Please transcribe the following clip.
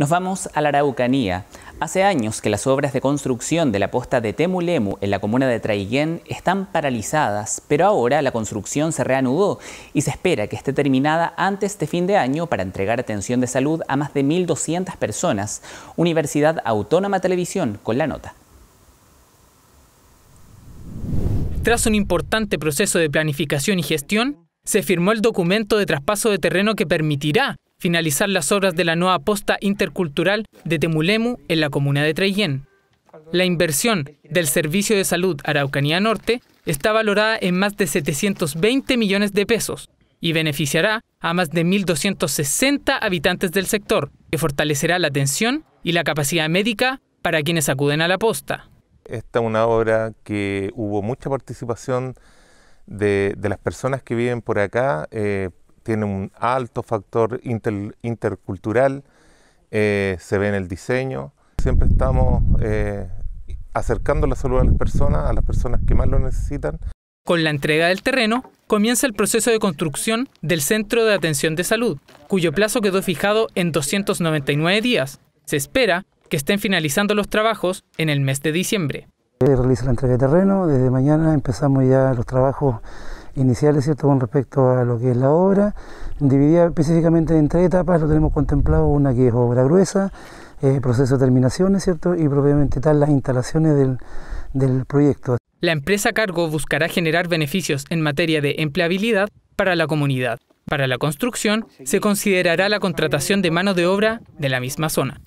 Nos vamos a la Araucanía. Hace años que las obras de construcción de la posta de Temulemu en la comuna de Traiguén están paralizadas, pero ahora la construcción se reanudó y se espera que esté terminada antes de fin de año para entregar atención de salud a más de 1.200 personas. Universidad Autónoma Televisión con la nota. Tras un importante proceso de planificación y gestión, se firmó el documento de traspaso de terreno que permitirá finalizar las obras de la nueva posta intercultural de Temulemu en la comuna de Treyén. La inversión del Servicio de Salud Araucanía Norte está valorada en más de 720 millones de pesos y beneficiará a más de 1.260 habitantes del sector, que fortalecerá la atención y la capacidad médica para quienes acuden a la posta. Esta es una obra que hubo mucha participación de, las personas que viven por acá, eh, tiene un alto factor intercultural, eh, se ve en el diseño. Siempre estamos eh, acercando la salud a las personas, a las personas que más lo necesitan. Con la entrega del terreno, comienza el proceso de construcción del Centro de Atención de Salud, cuyo plazo quedó fijado en 299 días. Se espera que estén finalizando los trabajos en el mes de diciembre. Realiza la entrega de terreno, desde mañana empezamos ya los trabajos iniciales ¿cierto? con respecto a lo que es la obra, dividida específicamente en tres etapas, lo tenemos contemplado, una que es obra gruesa, eh, proceso de terminaciones ¿cierto? y propiamente tal las instalaciones del, del proyecto. La empresa cargo buscará generar beneficios en materia de empleabilidad para la comunidad. Para la construcción se considerará la contratación de mano de obra de la misma zona.